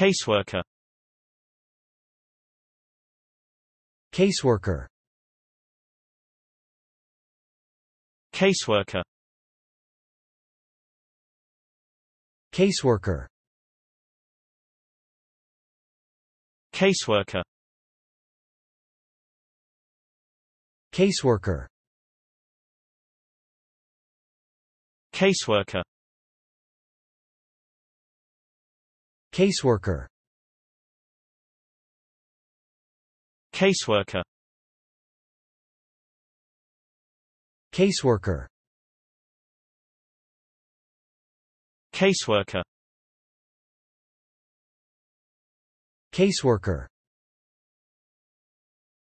Caseworker Caseworker Caseworker Caseworker Caseworker Caseworker Caseworker Caseworker Caseworker Caseworker Caseworker Caseworker